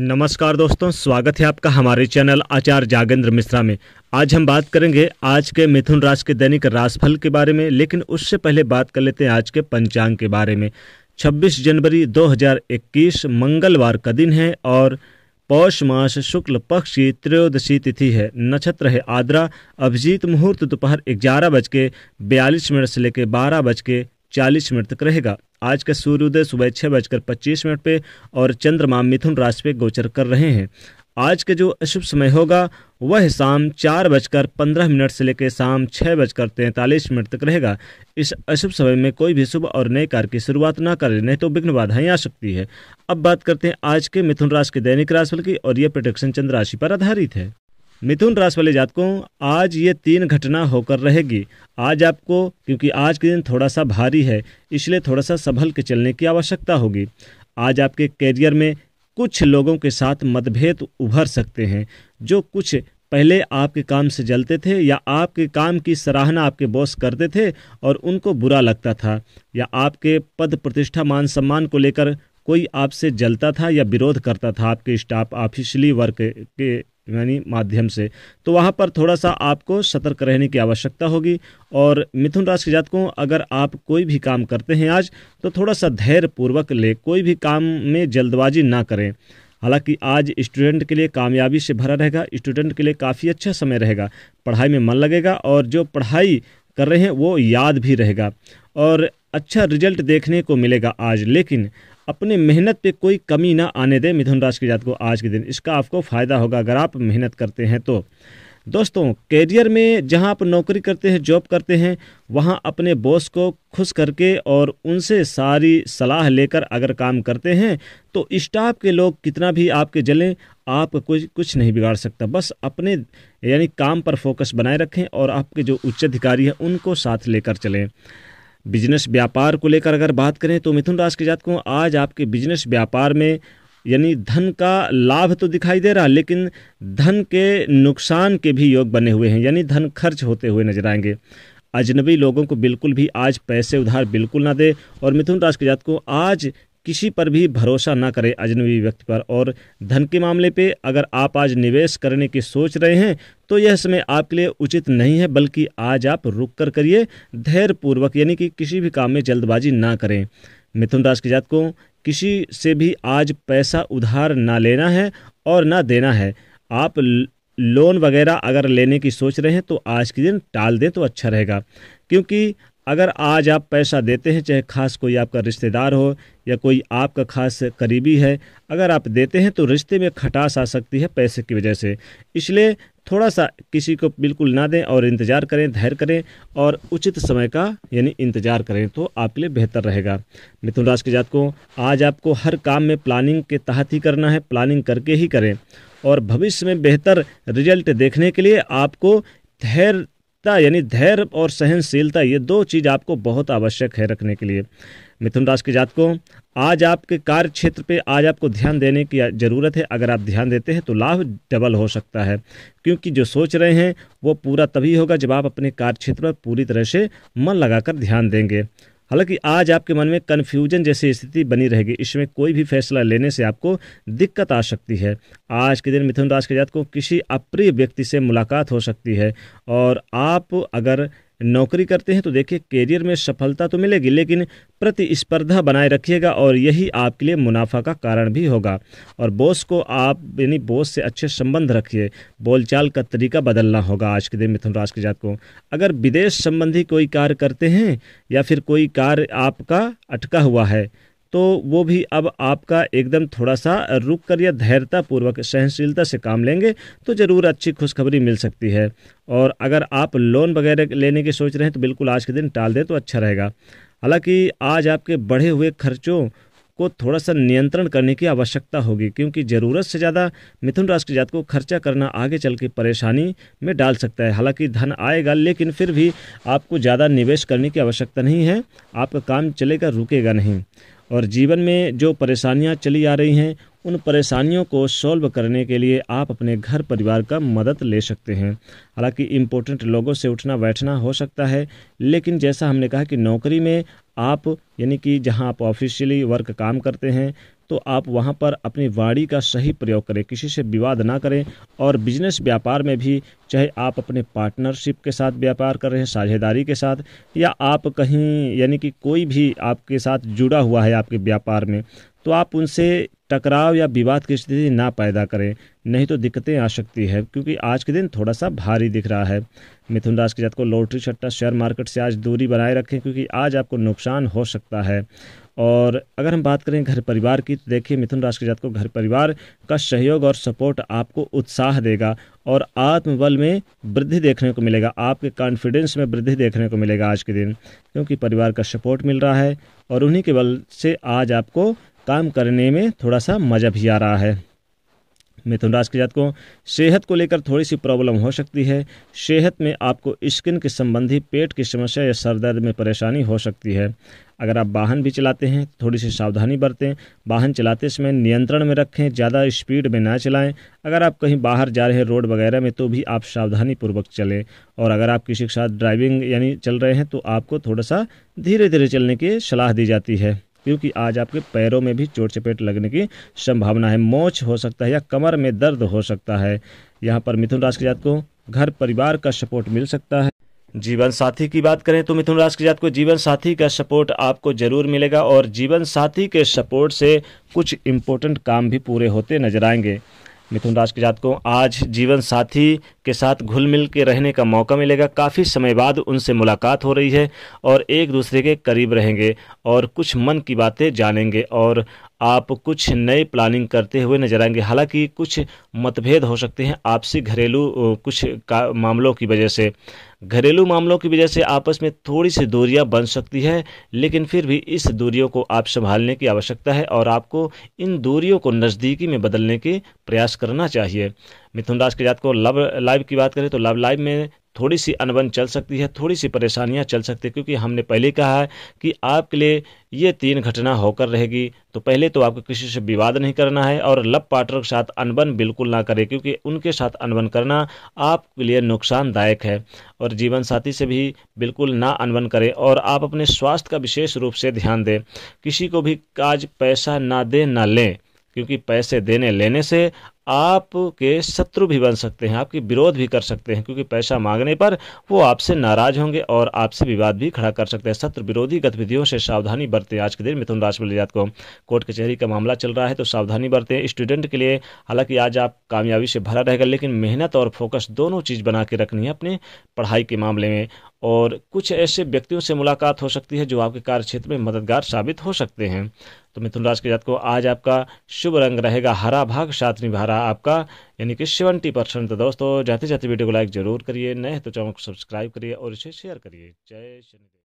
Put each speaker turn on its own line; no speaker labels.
नमस्कार दोस्तों स्वागत है आपका हमारे चैनल आचार्य जागेंद्र मिश्रा में आज हम बात करेंगे आज के मिथुन राशि के दैनिक राशफल के बारे में लेकिन उससे पहले बात कर लेते हैं आज के पंचांग के बारे में 26 जनवरी 2021 मंगलवार का दिन है और पौष मास शुक्ल पक्ष की त्रयोदशी तिथि है नक्षत्र है आद्रा अभिजीत मुहूर्त दोपहर ग्यारह बज के बयालीस मिनट से लेकर बारह बज के चालीस मिनट तक रहेगा आज का सूर्योदय सुबह छह बजकर पच्चीस मिनट पे और चंद्रमा मिथुन राशि पे गोचर कर रहे हैं आज का जो अशुभ समय होगा वह शाम चार बजकर पंद्रह मिनट से लेकर शाम छः बजकर तैंतालीस मिनट तक रहेगा इस अशुभ समय में कोई भी शुभ और नए कार्य की शुरुआत ना करें नहीं तो विघ्न बाधाएं आ सकती है अब बात करते हैं आज के मिथुन राशि के दैनिक राशिफल की और यह प्रोटेक्शन चंद्र राशि पर आधारित है मिथुन राशि वाले जातकों आज ये तीन घटना होकर रहेगी आज आपको क्योंकि आज के दिन थोड़ा सा भारी है इसलिए थोड़ा सा संभल के चलने की आवश्यकता होगी आज आपके कैरियर में कुछ लोगों के साथ मतभेद उभर सकते हैं जो कुछ पहले आपके काम से जलते थे या आपके काम की सराहना आपके बॉस करते थे और उनको बुरा लगता था या आपके पद प्रतिष्ठा मान सम्मान को लेकर कोई आपसे जलता था या विरोध करता था आपके स्टाफ ऑफिशली वर्क के यानी माध्यम से तो वहाँ पर थोड़ा सा आपको सतर्क रहने की आवश्यकता होगी और मिथुन राशि के जातकों अगर आप कोई भी काम करते हैं आज तो थोड़ा सा धैर्यपूर्वक ले कोई भी काम में जल्दबाजी ना करें हालांकि आज स्टूडेंट के लिए कामयाबी से भरा रहेगा स्टूडेंट के लिए काफ़ी अच्छा समय रहेगा पढ़ाई में मन लगेगा और जो पढ़ाई कर रहे हैं वो याद भी रहेगा और अच्छा रिजल्ट देखने को मिलेगा आज लेकिन अपने मेहनत पे कोई कमी ना आने दें मिथुन राशि के जात को आज के दिन इसका आपको फ़ायदा होगा अगर आप मेहनत करते हैं तो दोस्तों कैरियर में जहां आप नौकरी करते हैं जॉब करते हैं वहां अपने बॉस को खुश करके और उनसे सारी सलाह लेकर अगर काम करते हैं तो स्टाफ के लोग कितना भी आपके जलें आप कुछ कुछ नहीं बिगाड़ सकता बस अपने यानी काम पर फोकस बनाए रखें और आपके जो उच्च अधिकारी हैं उनको साथ लेकर चलें बिजनेस व्यापार को लेकर अगर बात करें तो मिथुन राशि के जातकों आज आपके बिजनेस व्यापार में यानी धन का लाभ तो दिखाई दे रहा लेकिन धन के नुकसान के भी योग बने हुए हैं यानी धन खर्च होते हुए नजर आएंगे अजनबी लोगों को बिल्कुल भी आज पैसे उधार बिल्कुल ना दे और मिथुन राशि के जातकों आज किसी पर भी भरोसा ना करें अजनबी व्यक्ति पर और धन के मामले पे अगर आप आज निवेश करने की सोच रहे हैं तो यह समय आपके लिए उचित नहीं है बल्कि आज आप रुक कर करिए धैर्यपूर्वक यानी कि किसी भी काम में जल्दबाजी ना करें मिथुन राशि के जातकों किसी से भी आज पैसा उधार ना लेना है और ना देना है आप लोन वगैरह अगर लेने की सोच रहे हैं तो आज के दिन टाल दें तो अच्छा रहेगा क्योंकि अगर आज आप पैसा देते हैं चाहे खास कोई आपका रिश्तेदार हो या कोई आपका खास करीबी है अगर आप देते हैं तो रिश्ते में खटास आ सकती है पैसे की वजह से इसलिए थोड़ा सा किसी को बिल्कुल ना दें और इंतज़ार करें धैर्य करें और उचित समय का यानी इंतज़ार करें तो आपके लिए बेहतर रहेगा मिथुन राशि के जातकों आज आपको हर काम में प्लानिंग के तहत ही करना है प्लानिंग करके ही करें और भविष्य में बेहतर रिजल्ट देखने के लिए आपको धैर्य ता यानी धैर्य और सहनशीलता ये दो चीज़ आपको बहुत आवश्यक है रखने के लिए मिथुन राशि के जातकों आज आपके कार्य क्षेत्र पे आज आपको ध्यान देने की ज़रूरत है अगर आप ध्यान देते हैं तो लाभ डबल हो सकता है क्योंकि जो सोच रहे हैं वो पूरा तभी होगा जब आप अपने कार्य क्षेत्र पर पूरी तरह से मन लगाकर ध्यान देंगे हालांकि आज आपके मन में कन्फ्यूजन जैसी स्थिति बनी रहेगी इसमें कोई भी फैसला लेने से आपको दिक्कत आ सकती है आज के दिन मिथुन राशि के जात को किसी अप्रिय व्यक्ति से मुलाकात हो सकती है और आप अगर नौकरी करते हैं तो देखिए करियर में सफलता तो मिलेगी लेकिन प्रतिस्पर्धा बनाए रखिएगा और यही आपके लिए मुनाफा का कारण भी होगा और बॉस को आप यानी बॉस से अच्छे संबंध रखिए बोलचाल का तरीका बदलना होगा आज के दिन मिथुन राशि के जात को अगर विदेश संबंधी कोई कार्य करते हैं या फिर कोई कार्य आपका अटका हुआ है तो वो भी अब आपका एकदम थोड़ा सा रुक कर या धैर्यतापूर्वक सहनशीलता से काम लेंगे तो ज़रूर अच्छी खुशखबरी मिल सकती है और अगर आप लोन वगैरह लेने की सोच रहे हैं तो बिल्कुल आज के दिन टाल दें तो अच्छा रहेगा हालांकि आज आपके बढ़े हुए खर्चों को थोड़ा सा नियंत्रण करने की आवश्यकता होगी क्योंकि ज़रूरत से ज़्यादा मिथुन राशि के जात को खर्चा करना आगे चल के परेशानी में डाल सकता है हालांकि धन आएगा लेकिन फिर भी आपको ज़्यादा निवेश करने की आवश्यकता नहीं है आपका काम चलेगा रुकेगा नहीं और जीवन में जो परेशानियां चली आ रही हैं उन परेशानियों को सॉल्व करने के लिए आप अपने घर परिवार का मदद ले सकते हैं हालांकि इम्पोर्टेंट लोगों से उठना बैठना हो सकता है लेकिन जैसा हमने कहा कि नौकरी में आप यानी कि जहां आप ऑफिशियली वर्क काम करते हैं तो आप वहाँ पर अपनी वाणी का सही प्रयोग करें किसी से विवाद ना करें और बिजनेस व्यापार में भी चाहे आप अपने पार्टनरशिप के साथ व्यापार कर रहे हैं साझेदारी के साथ या आप कहीं यानी कि कोई भी आपके साथ जुड़ा हुआ है आपके व्यापार में तो आप उनसे टकराव या विवाद की स्थिति ना पैदा करें नहीं तो दिक्कतें आ सकती है क्योंकि आज के दिन थोड़ा सा भारी दिख रहा है मिथुन राशि के जात को लॉटरी सट्टा शेयर मार्केट से आज दूरी बनाए रखें क्योंकि आज आपको नुकसान हो सकता है और अगर हम बात करें घर परिवार की तो देखिए मिथुन राशि के जात को घर परिवार का सहयोग और सपोर्ट आपको उत्साह देगा और आत्मबल में वृद्धि देखने को मिलेगा आपके कॉन्फिडेंस में वृद्धि देखने को मिलेगा आज के दिन क्योंकि परिवार का सपोर्ट मिल रहा है और उन्हीं के बल से आज आपको काम करने में थोड़ा सा मज़ा भी आ रहा है मिथुन राशि के जातकों सेहत को लेकर थोड़ी सी प्रॉब्लम हो सकती है सेहत में आपको स्किन के संबंधी पेट की समस्या या सर दर्द में परेशानी हो सकती है अगर आप वाहन भी चलाते हैं तो थोड़ी सी सावधानी बरतें वाहन चलाते समय नियंत्रण में रखें ज़्यादा स्पीड में ना चलाएं अगर आप कहीं बाहर जा रहे हैं रोड वगैरह में तो भी आप सावधानी पूर्वक चलें और अगर आप किसी के साथ ड्राइविंग यानी चल रहे हैं तो आपको थोड़ा सा धीरे धीरे चलने की सलाह दी जाती है क्योंकि आज आपके पैरों में भी चोट चपेट लगने की संभावना है मोच हो सकता है या कमर में दर्द हो सकता है यहाँ पर मिथुन राशि के जात को घर परिवार का सपोर्ट मिल सकता है जीवन साथी की बात करें तो मिथुन राशि के जात को जीवन साथी का सपोर्ट आपको जरूर मिलेगा और जीवन साथी के सपोर्ट से कुछ इम्पोर्टेंट काम भी पूरे होते नजर आएंगे मिथुन राशि के जातकों आज जीवन साथी के साथ घुल मिल के रहने का मौका मिलेगा काफ़ी समय बाद उनसे मुलाकात हो रही है और एक दूसरे के करीब रहेंगे और कुछ मन की बातें जानेंगे और आप कुछ नए प्लानिंग करते हुए नजर आएंगे हालांकि कुछ मतभेद हो सकते हैं आपसी घरेलू कुछ का मामलों की वजह से घरेलू मामलों की वजह से आपस में थोड़ी सी दूरियां बन सकती है लेकिन फिर भी इस दूरियों को आप संभालने की आवश्यकता है और आपको इन दूरियों को नज़दीकी में बदलने के प्रयास करना चाहिए मिथुन राशि के जात को लव लाइव की बात करें तो लव लाइव में थोड़ी सी अनबन चल सकती है थोड़ी सी परेशानियां चल सकती है क्योंकि हमने पहले कहा है कि आपके लिए ये तीन घटना होकर रहेगी तो पहले तो आपको किसी से विवाद नहीं करना है और लव पार्टनर के साथ अनबन बिल्कुल ना करें क्योंकि उनके साथ अनबन करना आपके लिए नुकसानदायक है और जीवन साथी से भी बिल्कुल ना अनबन करें और आप अपने स्वास्थ्य का विशेष रूप से ध्यान दें किसी को भी काज पैसा ना दें ना लें क्योंकि पैसे देने लेने से आपके शत्रु भी बन सकते हैं आपके विरोध भी कर सकते हैं क्योंकि पैसा मांगने पर वो आपसे नाराज होंगे और आपसे विवाद भी खड़ा कर सकते हैं शत्रु विरोधी गतिविधियों से सावधानी बरतें आज के दिन मिथुन राशि वाले जात को कोर्ट कचहरी का मामला चल रहा है तो सावधानी बरतें स्टूडेंट के लिए हालांकि आज आप कामयाबी से भरा रहेगा लेकिन मेहनत और फोकस दोनों चीज़ बना के रखनी है अपने पढ़ाई के मामले में और कुछ ऐसे व्यक्तियों से मुलाकात हो सकती है जो आपके कार्य क्षेत्र में मददगार साबित हो सकते हैं तो मिथुन राशि के जात को आज आपका शुभ रंग रहेगा हरा भाग साथ निभा आपका यानी कि सेवेंटी परसेंट तो दोस्तों जाते जाते वीडियो को लाइक जरूर करिए नए तो चैनल को सब्सक्राइब करिए और इसे शेयर करिए जय शनि